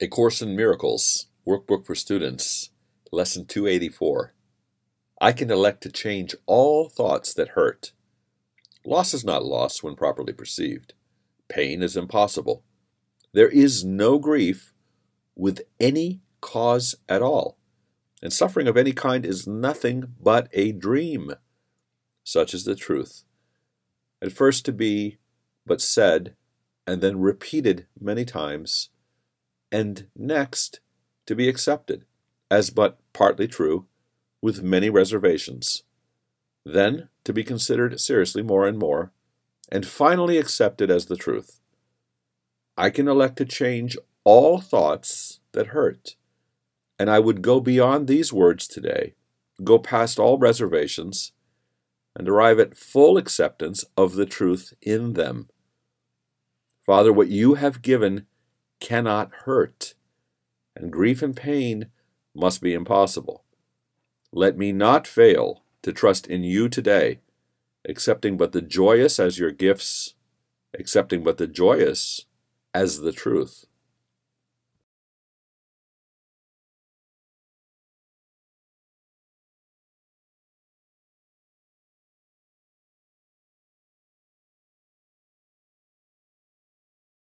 A Course in Miracles, Workbook for Students, Lesson 284. I can elect to change all thoughts that hurt. Loss is not loss when properly perceived. Pain is impossible. There is no grief with any cause at all, and suffering of any kind is nothing but a dream. Such is the truth. At first to be, but said, and then repeated many times and next to be accepted, as but partly true, with many reservations, then to be considered seriously more and more, and finally accepted as the truth. I can elect to change all thoughts that hurt, and I would go beyond these words today, go past all reservations, and arrive at full acceptance of the truth in them. Father, what you have given cannot hurt, and grief and pain must be impossible. Let me not fail to trust in you today, accepting but the joyous as your gifts, accepting but the joyous as the truth.